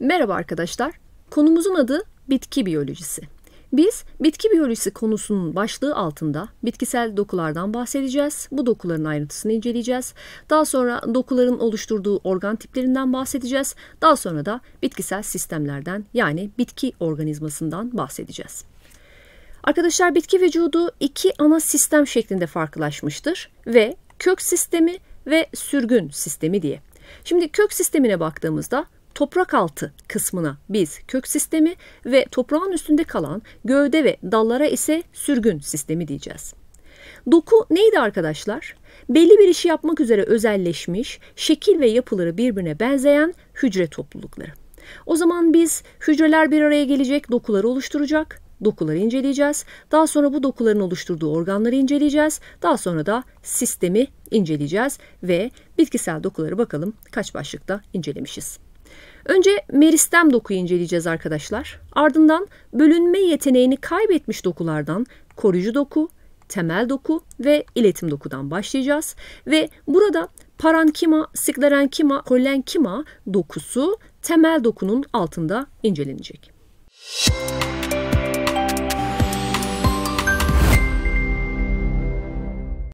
Merhaba arkadaşlar. Konumuzun adı bitki biyolojisi. Biz bitki biyolojisi konusunun başlığı altında bitkisel dokulardan bahsedeceğiz. Bu dokuların ayrıntısını inceleyeceğiz. Daha sonra dokuların oluşturduğu organ tiplerinden bahsedeceğiz. Daha sonra da bitkisel sistemlerden yani bitki organizmasından bahsedeceğiz. Arkadaşlar bitki vücudu iki ana sistem şeklinde farklılaşmıştır ve kök sistemi ve sürgün sistemi diye. Şimdi kök sistemine baktığımızda toprak altı kısmına biz kök sistemi ve toprağın üstünde kalan gövde ve dallara ise sürgün sistemi diyeceğiz. Doku neydi arkadaşlar? Belli bir işi yapmak üzere özelleşmiş, şekil ve yapıları birbirine benzeyen hücre toplulukları. O zaman biz hücreler bir araya gelecek, dokuları oluşturacak, dokuları inceleyeceğiz. Daha sonra bu dokuların oluşturduğu organları inceleyeceğiz. Daha sonra da sistemi inceleyeceğiz ve bitkisel dokuları bakalım kaç başlıkta incelemişiz. Önce meristem dokuyu inceleyeceğiz arkadaşlar. Ardından bölünme yeteneğini kaybetmiş dokulardan koruyucu doku, temel doku ve iletim dokudan başlayacağız. Ve burada parankima, siglarenkima, kollenkima dokusu temel dokunun altında incelenecek.